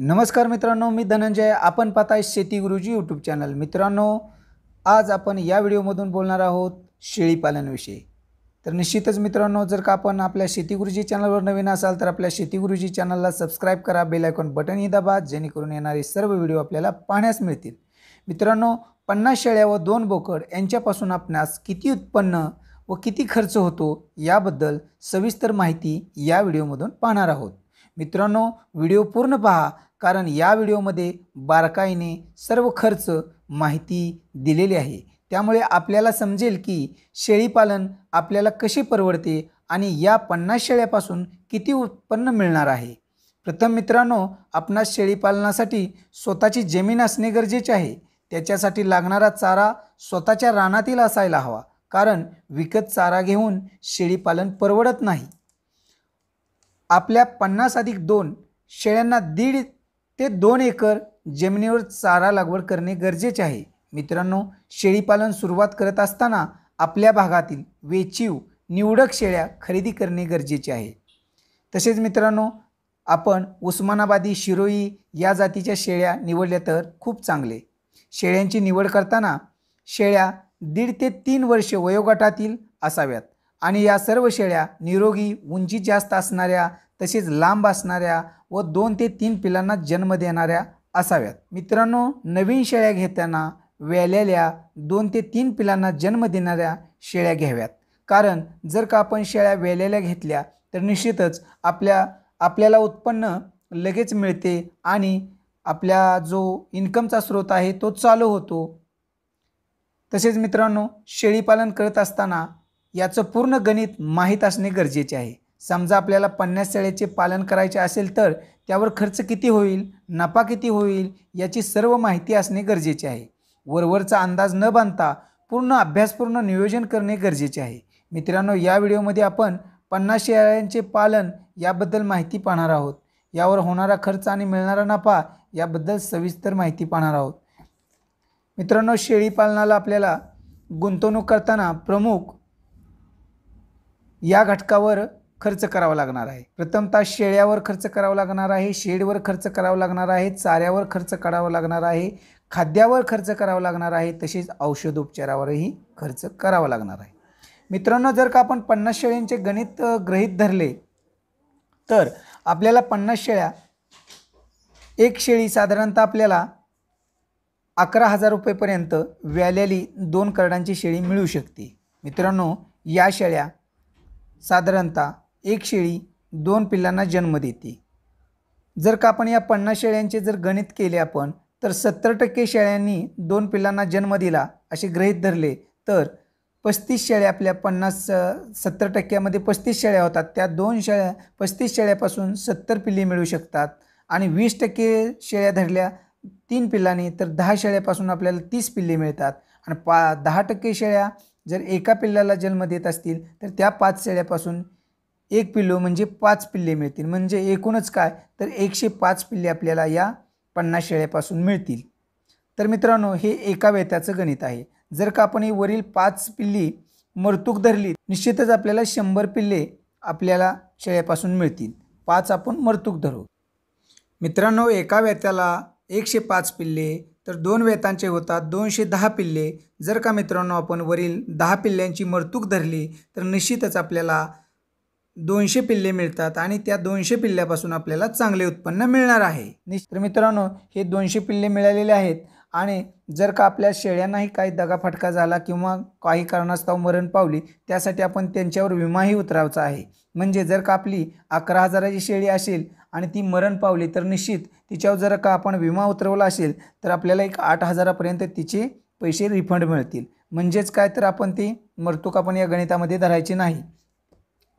नमस्कार मित्रांनो मी धनंजय आपण पाहताय शेती गुरुजी यूट्यूब चॅनल मित्रांनो आज आपण या व्हिडिओमधून बोलणार आहोत शेळीपालनविषयी तर निश्चितच मित्रांनो जर का आपण आपल्या शेती गुरुजी चॅनलवर नवीन असाल तर आपल्या शेती गुरुजी चॅनलला सबस्क्राईब करा बेल आयकॉन बटनही दाबा जेणेकरून येणारे सर्व व्हिडिओ आपल्याला पाहण्यास मिळतील मित्रांनो पन्नास शेळ्या व दोन बोकड यांच्यापासून आपणास किती उत्पन्न व किती खर्च होतो याबद्दल सविस्तर माहिती या व्हिडिओमधून पाहणार आहोत मित्रांनो व्हिडिओ पूर्ण पहा कारण या व्हिडिओमध्ये बारकाईने सर्व खर्च माहिती दिलेली आहे त्यामुळे आपल्याला समजेल की शेळीपालन आपल्याला कसे परवडते आणि या पन्नास शेळ्यापासून किती उत्पन्न मिळणार आहे प्रथम मित्रांनो आपणास शेळीपालनासाठी स्वतःची जमीन असणे गरजेचे आहे त्याच्यासाठी लागणारा चारा स्वतःच्या रानातील असायला हवा कारण विकत चारा घेऊन शेळीपालन परवडत नाही आपल्या पन्नास अधिक दोन शेळ्यांना दीड ते दोन एकर जमिनीवर चारा लागवड करणे गरजेचे आहे मित्रांनो शेळीपालन सुरुवात करत असताना आपल्या भागातील वेचीव निवडक शेळ्या खरेदी करणे गरजेचे आहे तसेच मित्रांनो आपण उस्मानाबादी शिरोई या जातीच्या शेळ्या निवडल्या तर खूप चांगले शेळ्यांची निवड करताना शेळ्या दीड ते तीन वर्षे वयोगटातील असाव्यात आणि या सर्व शेळ्या निरोगी उंची जास्त असणाऱ्या तसेच लांब असणाऱ्या व दोन ते तीन पिलांना जन्म देणाऱ्या असाव्यात मित्रांनो नवीन शेळ्या घेताना वेलेल्या दोन ते तीन पिलांना जन्म देणाऱ्या शेळ्या घ्याव्यात कारण जर का आपण शेळ्या वेलेल्या घेतल्या तर निश्चितच आपल्या आपल्याला उत्पन्न लगेच मिळते आणि आपल्या जो इन्कमचा स्रोत आहे तो चालू होतो तसेच मित्रांनो शेळीपालन करत असताना याचं पूर्ण गणित माहीत असणे गरजेचे आहे समजा आपल्याला पन्नास शेळ्याचे पालन करायचे असेल तर त्यावर खर्च किती होईल नफा किती होईल याची सर्व माहिती असणे गरजेचे आहे वरवरचा अंदाज न बांधता पूर्ण अभ्यासपूर्ण नियोजन करणे गरजेचे आहे मित्रांनो या व्हिडिओमध्ये आपण पन्नास शेळ्यांचे पालन याबद्दल माहिती पाहणार आहोत यावर होणारा खर्च आणि मिळणारा नफा याबद्दल सविस्तर माहिती पाहणार आहोत मित्रांनो शेळी पालनाला आपल्याला गुंतवणूक करताना प्रमुख या घटकावर खर्च करावा लागणार आहे प्रथमतः शेळ्यावर खर्च करावा लागणार आहे शेडवर खर्च करावा लागणार आहे चाऱ्यावर खर्च करावा लागणार आहे खाद्यावर खर्च करावा लागणार आहे तसेच औषधोपचारावरही खर्च करावा लागणार आहे मित्रांनो जर का आपण पन्नास शेळ्यांचे गणित ग्रहित धरले तर आपल्याला पन्नास शेळ्या एक शेळी साधारणतः आपल्याला अकरा हजार रुपयेपर्यंत व्याल्याली दोन करडांची शेळी मिळू शकते मित्रांनो या शेळ्या साधारणतः एक शेळी दोन पिल्लांना जन्म देते जर का आपण या पन्नास शेळ्यांचे जर गणित केले आपण तर सत्तर टक्के शेळ्यांनी दोन पिल्लांना जन्म दिला असे गृहीत धरले तर पस्तीस शेळ्या आपल्या पन्नास सत्तर टक्क्यामध्ये पस्तीस शेळ्या होतात त्या दोन शेळ्या पस्तीस शेळ्यापासून सत्तर पिल्ले मिळू शकतात आणि वीस टक्के शेळ्या धरल्या तीन पिल्लांनी तर दहा शेळ्यापासून आपल्याला तीस पिल्ले मिळतात आणि पा दहा टक्के शेळ्या जर एका पिल्लाला जन्म देत असतील तर त्या पाच शेळ्यापासून एक पिल्लो म्हणजे पाच पिल्ले मिळतील म्हणजे एकूणच काय तर एकशे पाच पिल्ले आपल्याला या पन्नास शेळ्यापासून मिळतील तर मित्रांनो हे एका वेत्याचं गणित आहे जर का आपण ही वरील पाच पिल्ली मरतूक धरली निश्चितच आपल्याला शंभर पिल्ले आपल्याला शेळ्यापासून मिळतील पाच आपण मरतूक धरू मित्रांनो एका वेत्याला एकशे पाच पिल्ले तर दोन वेतांचे होतात दोनशे दहा पिल्ले जर का मित्रांनो आपण वरील दहा पिल्ल्यांची मरतूक धरली तर निश्चितच आपल्याला दोनशे पिल्ले मिळतात आणि त्या दोनशे पिल्ल्यापासून आपल्याला चांगले उत्पन्न मिळणार आहे तर मित्रांनो हे दोनशे पिल्ले मिळालेले आहेत आणि जर का आपल्या शेळ्यांनाही काही दगाफटका झाला किंवा काही कारणास्तव मरण पावली त्यासाठी आपण त्यांच्यावर विमाही उतरावचा आहे म्हणजे जर का आपली अकरा हजाराची शेळी असेल आणि ती मरण पावली तर निश्चित तिच्यावर जर का आपण विमा उतरवला असेल तर आपल्याला एक आठ हजारापर्यंत तिचे पैसे रिफंड मिळतील म्हणजेच काय तर आपण ती मरतूक आपण या गणितामध्ये धरायची नाही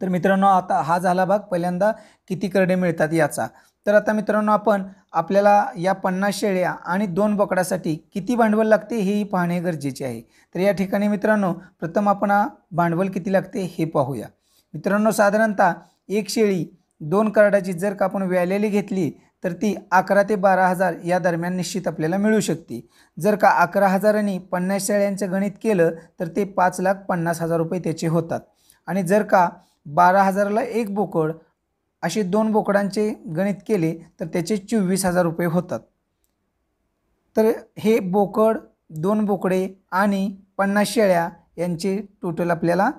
तर मित्रांनो आता हा झाला भाग पहिल्यांदा किती करडे मिळतात याचा तर आता मित्रांनो आपण आपल्याला या पन्नास शेळ्या आणि दोन बोकडासाठी किती भांडवल लागते हेही पाहणे गरजेचे आहे तर या ठिकाणी मित्रांनो प्रथम आपण भांडवल किती लागते हे पाहूया मित्रांनो साधारणतः एक शेळी दोन कार्डाची जर का आपण व्यालेली घेतली तर ती अकरा ते बारा हजार या दरम्यान निश्चित आपल्याला मिळू शकते जर का अकरा हजारांनी पन्नास शेळ्यांचं गणित केलं तर ते पाच लाख पन्नास हजार रुपये त्याचे होतात आणि जर का बारा हजाराला एक बोकड असे दोन बोकडांचे गणित केले तर त्याचे चोवीस हजार रुपये होतात तर हे बोकड दोन बोकडे आणि पन्नास शेळ्या यांचे टोटल आपल्याला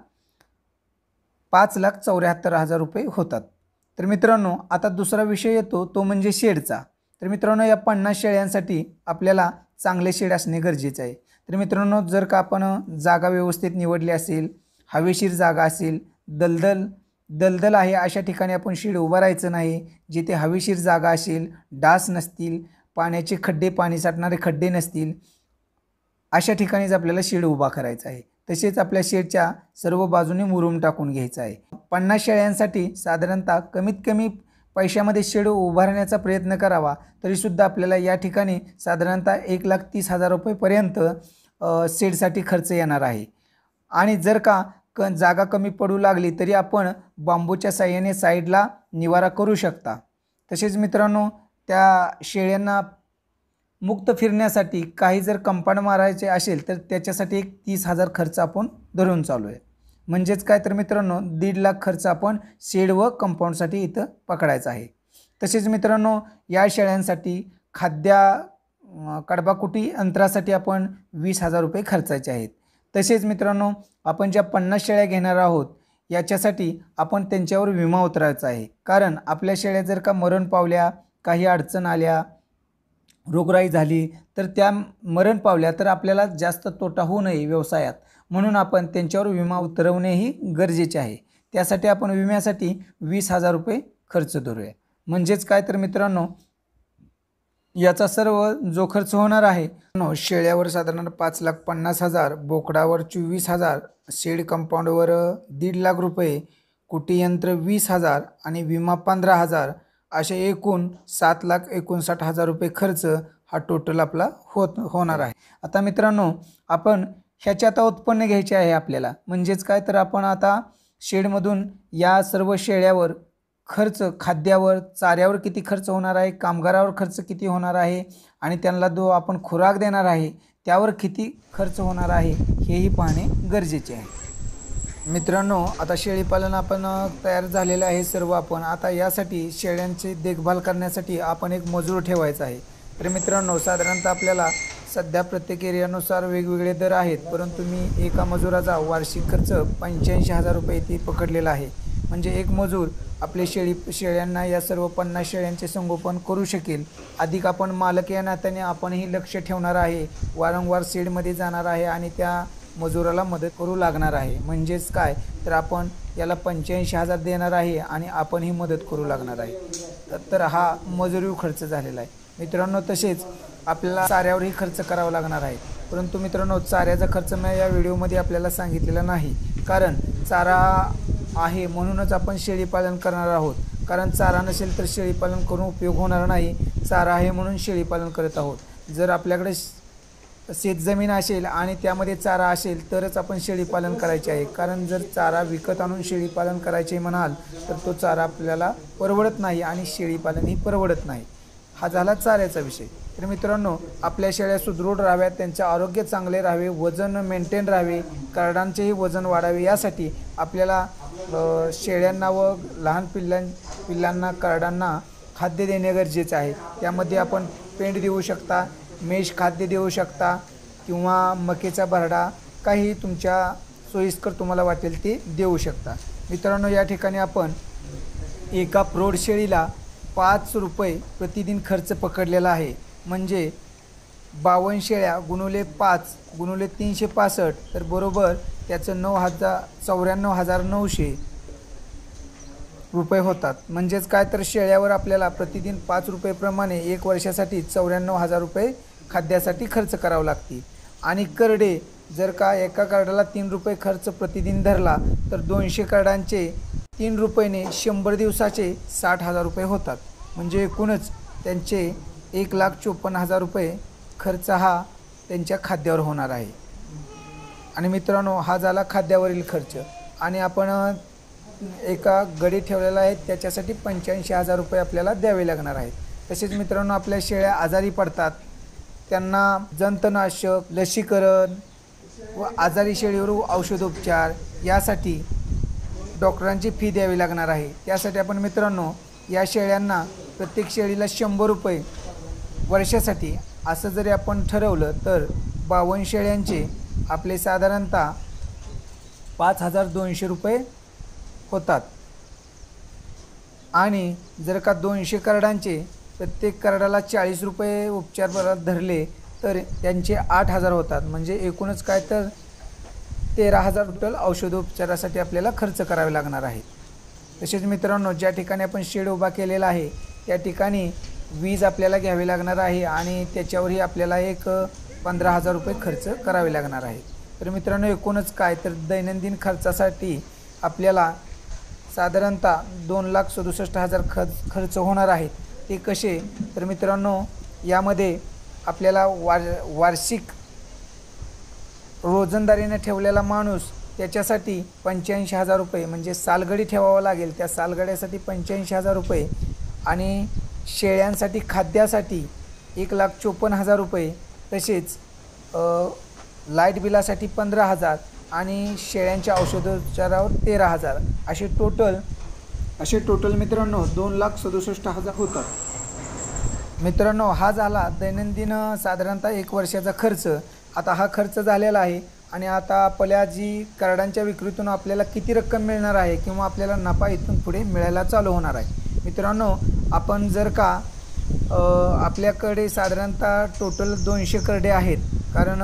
पाच लाख चौऱ्याहत्तर हजार रुपये होतात तर मित्रांनो आता दुसरा विषय येतो तो म्हणजे शेडचा तर मित्रांनो या पन्नास शेळ्यांसाठी आपल्याला चांगले शेड असणे गरजेचे आहे तर मित्रांनो जर का आपण जागा व्यवस्थित निवडली असेल हवेशीर जागा असेल दलदल दलदल आहे अशा ठिकाणी आपण शेड राहायचं नाही जिथे हवेशीर जागा असेल डास नसतील पाण्याचे खड्डे पाणी साठणारे खड्डे नसतील अशा ठिकाणीच आपल्याला शेड उभा करायचा आहे तसेच आपल्या शेडच्या सर्व बाजूने मुरूम टाकून घ्यायचं आहे पन्नास शेळ्यांसाठी साधारणतः कमीत कमी पैशामध्ये शेड उभारण्याचा प्रयत्न करावा तरीसुद्धा आपल्याला या ठिकाणी साधारणतः एक लाख तीस हजार रुपयेपर्यंत शेडसाठी खर्च येणार आहे आणि जर का क जागा कमी पडू लागली तरी आपण बांबूच्या साह्याने साईडला निवारा करू शकता तसेच मित्रांनो त्या शेळ्यांना मुक्त फिरण्यासाठी काही जर कंपाऊंड मारायचे असेल तर त्याच्यासाठी एक तीस हजार खर्च आपण धरून चालू आहे म्हणजेच काय तर मित्रांनो दीड लाख खर्च आपण शेड व कंपाऊंडसाठी इथं पकडायचा आहे तसेच मित्रांनो या शेळ्यांसाठी खाद्या कडबाकुटी अंतरासाठी आपण वीस हजार रुपये खर्चायचे आहेत तसेच मित्रांनो आपण ज्या पन्नास शेळ्या घेणार आहोत याच्यासाठी आपण त्यांच्यावर विमा उतरायचा आहे कारण आपल्या शेळ्या जर का मरण पावल्या काही अडचण आल्या रोगराई झाली तर त्या मरण पावल्या तर आपल्याला जास्त तोटा होऊ नये व्यवसायात म्हणून आपण त्यांच्यावर विमा उतरवणेही गरजेचे आहे त्यासाठी आपण विम्यासाठी वीस हजार रुपये खर्च धरूया म्हणजेच काय तर मित्रांनो याचा सर्व जो खर्च होणार आहे शेळ्यावर साधारण पाच लाख पन्नास हजार बोकडावर चोवीस हजार शेड कंपाऊंडवर दीड लाख रुपये कुटीयंत्र वीस हजार आणि विमा पंधरा हजार असे एकूण सात लाख एकोणसाठ हजार रुपये खर्च हा टोटल आपला होत होणार आहे आता मित्रांनो आपण ह्याचे आता उत्पन्न घ्यायचे आहे आपल्याला म्हणजेच काय तर आपण आता शेडमधून या सर्व शेळ्यावर खर्च खाद्यावर चाऱ्यावर किती खर्च होणार आहे कामगारावर खर्च किती होणार आहे आणि त्यांना जो आपण खुराक देणार आहे त्यावर किती खर्च होणार आहे हेही पाहणे गरजेचे आहे मित्रांनो आता शेळीपालन आपण तयार झालेलं आहे सर्व आपण आता यासाठी शेळ्यांची देखभाल करण्यासाठी आपण एक मजूर ठेवायचा आहे तर मित्रांनो साधारणतः आपल्याला सध्या प्रत्येक एरियानुसार वेगवेगळे दर आहेत परंतु मी एका मजुराचा वार्षिक खर्च पंच्याऐंशी हजार रुपये इथे पकडलेला आहे म्हणजे एक मजूर आपले शेळी शेळ्यांना या सर्व पन्नास शेळ्यांचे संगोपन करू शकेल अधिक आपण मालक या नात्याने आपणही लक्ष ठेवणार आहे वारंवार सीडमध्ये जाणार आहे आणि त्या मजुराला मदत करू लागणार आहे म्हणजेच काय तर आपण याला पंच्याऐंशी हजार देणार आहे आणि आपण ही मदत करू लागणार आहे तर हा मजुरी खर्च झालेला आहे मित्रांनो तसेच आपल्याला चाऱ्यावरही खर्च करावा लागणार आहे परंतु मित्रांनो चाऱ्याचा खर्च मी या व्हिडिओमध्ये आपल्याला सांगितलेला नाही कारण चारा आहे म्हणूनच आपण शेळीपालन करणार आहोत कारण चारा नसेल तर शेळीपालन करून उपयोग होणार नाही चारा आहे म्हणून शेळीपालन करत आहोत जर आपल्याकडे शेतजमीन असेल आणि त्यामध्ये चारा असेल तरच आपण शेळीपालन करायचे आहे कारण जर चारा विकत आणून शेळीपालन करायचे म्हणाल तर तो चारा आपल्याला परवडत नाही आणि शेळीपालनही परवडत नाही हा झाला चाऱ्याचा विषय तर मित्रांनो आपल्या शेळ्या सुदृढ राहाव्यात त्यांचे आरोग्य चांगले राहावे वजन मेंटेन राहावे करडांचेही वजन वाढावे यासाठी आपल्याला शेळ्यांना व लहान पिल्ल्या पिल्लांना करडांना खाद्य देणे गरजेचे आहे त्यामध्ये आपण पेंड देऊ शकता मेष खाद्य देऊ शकता किंवा मकेचा बरडा काही तुमच्या सोयीस्कर तुम्हाला वाटेल ते देऊ शकता मित्रांनो या ठिकाणी आपण एका प्रौढशेळीला पाच रुपये प्रतिदिन खर्च पकडलेला आहे म्हणजे बावन्न शेळ्या गुणवले पाच गुणवले तीनशे पासष्ट तर बरोबर त्याचं नऊ हजार चौऱ्याण्णव हजार नऊशे रुपये होतात म्हणजेच काय तर शेळ्यावर आपल्याला प्रतिदिन पाच रुपयेप्रमाणे एक वर्षासाठी चौऱ्याण्णव हजार रुपये खाद्यासाठी खर्च करावं लागते आणि करडे जर का एका कार्डाला तीन रुपये खर्च प्रतिदिन धरला तर दोनशे कार्डांचे तीन रुपयेने शंभर दिवसाचे साठ हजार रुपये होतात म्हणजे एकूणच त्यांचे एक लाख चोपन्न हजार रुपये खर्च हा त्यांच्या खाद्यावर होणार आहे आणि मित्रांनो हा झाला खाद्यावरील खर्च आणि आपण एका गडी ठेवलेला आहे त्याच्यासाठी पंच्याऐंशी हजार रुपये आपल्याला द्यावे लागणार आहेत तसेच मित्रांनो आपल्या शेळ्या आजारी पडतात त्यांना जंतनाशक लसीकरण व आजारी शेळीवर औषधोपचार यासाठी डॉक्टरांची फी द्यावी लागणार आहे त्यासाठी आपण मित्रांनो या शेळ्यांना प्रत्येक शेळीला शंभर रुपये वर्षासाठी असं जरी आपण ठरवलं तर बावन्न शेळ्यांचे आपले साधारणतः पाच हजार दोनशे रुपये होतात आणि जर का दोनशे कार्डांचे प्रत्येक कार्डाला चाळीस रुपये उपचार परत धरले तर त्यांचे आठ हजार होतात म्हणजे एकूणच काय तर तेरा हजार टोटल औषधोपचारासाठी आपल्याला खर्च करावे लागणार आहे तसेच मित्रांनो ज्या ठिकाणी आपण शेड उभा केलेला आहे त्या ठिकाणी वीज आपल्याला घ्यावी लागणार आहे आणि त्याच्यावरही आपल्याला एक पंधरा हजार रुपये खर्च करावे लागणार आहे तर मित्रांनो एकूणच काय तर दैनंदिन खर्चासाठी आपल्याला साधारणतः दोन लाख सदुसष्ट हजार खर्च खर्च होणार आहेत ते कसे तर मित्रांनो यामध्ये आपल्याला वार वार्षिक रोजंदारीनं ठेवलेला माणूस त्याच्यासाठी पंच्याऐंशी हजार रुपये म्हणजे सालगडी ठेवावं लागेल त्या सालगड्यासाठी पंच्याऐंशी हजार रुपये आणि शेळ्यांसाठी खाद्यासाठी एक लाख चोपन्न हजार रुपये तसेच लाईट बिलासाठी पंधरा हजार आणि शेळ्यांच्या औषधोपचारावर तेरा हजार असे टोटल असे टोटल मित्रांनो दोन लाख सदुसष्ट हजार होतात मित्रांनो हा झाला दैनंदिन साधारणतः एक वर्षाचा खर्च आता हा खर्च झालेला आहे आणि आता आपल्या जी कार्डांच्या विक्रीतून आपल्याला किती रक्कम मिळणार आहे किंवा आपल्याला नफा इथून पुढे मिळायला चालू होणार आहे मित्रांनो आपण जर का आपल्याकडे साधारणतः टोटल दोनशे करडे आहेत कारण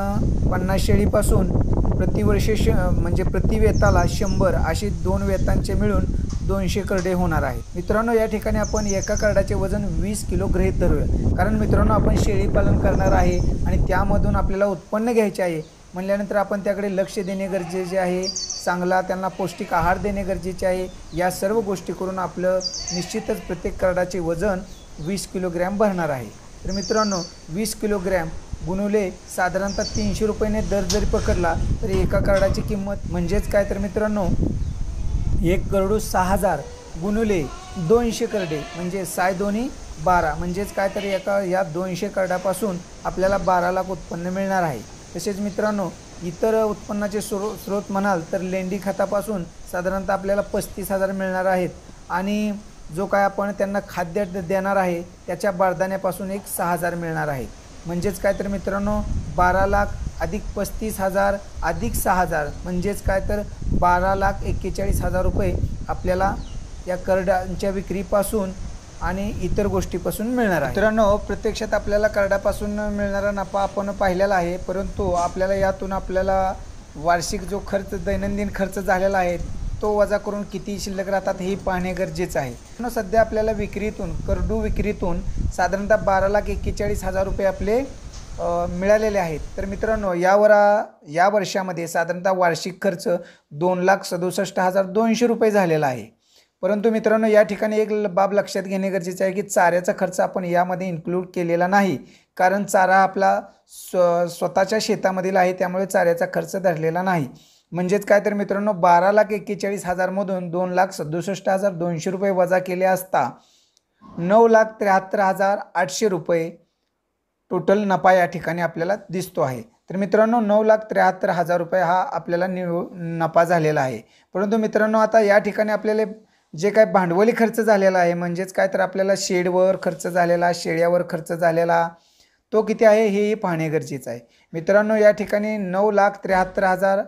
पन्नास शेळीपासून प्रतिवर्षे श म्हणजे प्रतिवेताला शंभर अशी दोन वेतांचे मिळून दोनशे करडे होणार आहे मित्रांनो या ठिकाणी आपण एका कार्डाचे वजन वीस किलो ग्रहित धरूया कारण मित्रांनो आपण शेळी पालन करणार आहे आणि त्यामधून आपल्याला उत्पन्न घ्यायचे आहे म्हणल्यानंतर आपण त्याकडे लक्ष देणे गरजेचे आहे चांगला त्यांना पौष्टिक आहार देणे गरजेचे आहे या सर्व गोष्टी करून आपलं निश्चितच प्रत्येक कार्डाचे वजन वीस किलोग्रॅम भरणार आहे तर मित्रांनो वीस किलोग्रॅम गुणवले साधारणतः तीनशे रुपयाने दर जरी पकडला तरी एका कार्डाची किंमत म्हणजेच काय तर मित्रांनो एक करोड सहा हजार गुणुले दोनशे करडे म्हणजे साय दोन्ही बारा म्हणजेच काय तर एका या दोनशे करडापासून आपल्याला बारा लाख उत्पन्न मिळणार आहे तसेच मित्रांनो इतर उत्पन्नाचे स्रो स्रोत म्हणाल तर लेंडी खतापासून साधारणतः आपल्याला पस्तीस हजार मिळणार आहेत आणि जो काय आपण त्यांना खाद्य देणार आहे त्याच्या बारदाण्यापासून एक सहा हजार मिळणार आहे म्हणजेच काय तर मित्रांनो बारा लाख अधिक पस्तीस हजार अधिक सहा हजार म्हणजेच काय तर बारा लाख एक्केचाळीस हजार रुपये आपल्याला या करडांच्या विक्रीपासून आणि इतर गोष्टीपासून मिळणार आहे मित्रांनो प्रत्यक्षात आपल्याला कार्डापासून मिळणारा नफा आपण पाहिलेला आहे परंतु आपल्याला यातून आपल्याला वार्षिक जो खर्च दैनंदिन खर्च झालेला आहे तो वजा करून किती शिल्लक राहतात हे पाहणे गरजेचं आहे सध्या आपल्याला विक्रीतून करडू विक्रीतून साधारणतः बारा लाख एक्केचाळीस हजार रुपये आपले मिळालेले आहेत तर मित्रांनो यावर या वर्षामध्ये साधारणतः वार्षिक खर्च दोन लाख सदुसष्ट हजार दोनशे रुपये झालेला आहे परंतु मित्रांनो या ठिकाणी एक बाब लक्षात घेणे गरजेचे आहे की चाऱ्याचा खर्च आपण यामध्ये इन्क्लूड केलेला नाही कारण चारा आपला स्व स्वतःच्या शेतामधील आहे त्यामुळे चाऱ्याचा खर्च धरलेला नाही म्हणजेच काय तर मित्रांनो बारा लाख एक्केचाळीस हजारमधून दोन लाख सदुसष्ट हजार दोनशे रुपये वजा केले असता नऊ लाख त्र्याहत्तर हजार आठशे रुपये टोटल नफा या ठिकाणी आपल्याला दिसतो आहे तर मित्रांनो नऊ लाख त्र्याहत्तर हजार रुपये हा आपल्याला निव नफा झालेला आहे परंतु मित्रांनो आता या ठिकाणी आपल्याला जे काय भांडवली खर्च झालेला आहे म्हणजेच काय तर आपल्याला शेडवर खर्च झालेला शेळ्यावर खर्च झालेला तो किती आहे हेही पाहणे गरजेचं आहे मित्रांनो या ठिकाणी नऊ लाख त्र्याहत्तर हजार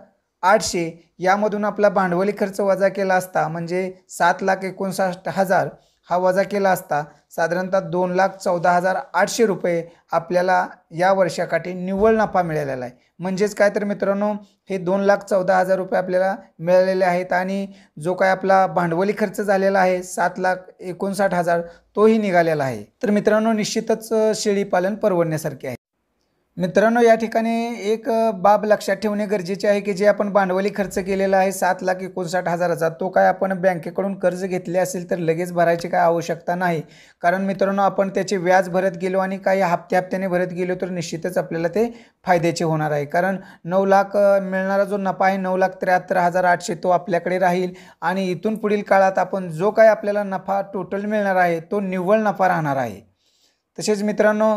आठशे यामधून आपला भांडवली खर्च वजा केला असता म्हणजे सात लाख एकोणसाठ हजार हा वजा केला असता साधारणतः दोन लाख चौदा हजार आठशे रुपये आपल्याला या वर्षाकाठी निव्वळ नफा मिळालेला आहे म्हणजेच काय तर मित्रांनो हे दोन लाख चौदा हजार रुपये आपल्याला मिळालेले आहेत आणि जो काय आपला भांडवली खर्च झालेला आहे सात लाख एकोणसाठ हजार तोही निघालेला आहे तर मित्रांनो निश्चितच शेळीपालन परवडण्यासारखे आहे मित्रांनो या ठिकाणी एक बाब लक्षात ठेवणे गरजेचे आहे की जे आपण भांडवली खर्च केलेला आहे सात लाख एकोणसाठ हजाराचा तो काय आपण बँकेकडून कर्ज घेतले असेल तर लगेच भरायची काय आवश्यकता नाही कारण मित्रांनो आपण त्याचे व्याज भरत गेलो आणि काही हप्ते हप्त्याने भरत गेलो तर निश्चितच आपल्याला ते फायद्याचे होणार आहे कारण नऊ लाख मिळणारा जो नफा आहे नऊ लाख त्र्याहत्तर हजार आठशे तो आपल्याकडे राहील आणि इथून पुढील काळात आपण जो काय आपल्याला नफा टोटल मिळणार आहे तो निव्वळ नफा राहणार आहे तसेच मित्रांनो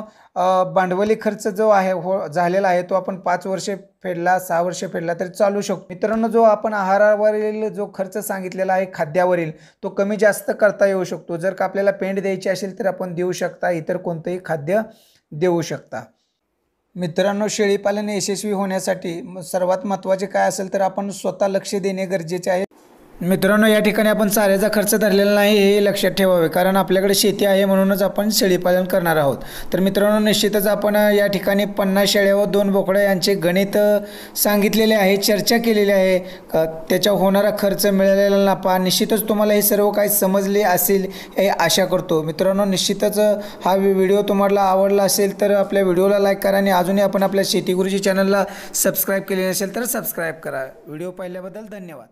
भांडवली खर्च जो आहे हो झालेला आहे तो आपण पाच वर्षे फेडला सहा वर्षे फेडला तरी चालू शकतो मित्रांनो जो आपण आहारावरील जो खर्च सांगितलेला आहे खाद्यावरील तो कमी जास्त करता येऊ शकतो जर का आपल्याला पेंड द्यायची असेल तर आपण देऊ शकता इतर कोणतंही खाद्य देऊ शकता मित्रांनो शेळीपालन यशस्वी होण्यासाठी सर्वात महत्त्वाचे काय असेल तर आपण स्वतः लक्ष देणे गरजेचे आहे मित्रांनो या ठिकाणी आपण चाऱ्याचा खर्च धरलेला नाही हे लक्षात ठेवावे कारण आपल्याकडे शेती आहे म्हणूनच आपण शेळीपालन करणार आहोत तर मित्रांनो निश्चितच आपण या ठिकाणी पन्नास शेळ्या व दोन बोकड्या यांचे गणित सांगितलेले आहे चर्चा केलेली आहे त्याच्या होणारा खर्च मिळालेला नफा निश्चितच तुम्हाला हे सर्व काही समजले असेल हे आशा करतो मित्रांनो निश्चितच हा व्हिडिओ तुम्हाला आवडला असेल तर आपल्या व्हिडिओला लाईक करा आणि अजूनही आपण आपल्या शेतीगुरुजी चॅनलला सबस्क्राईब केले असेल तर सबस्क्राईब करा व्हिडिओ पाहिल्याबद्दल धन्यवाद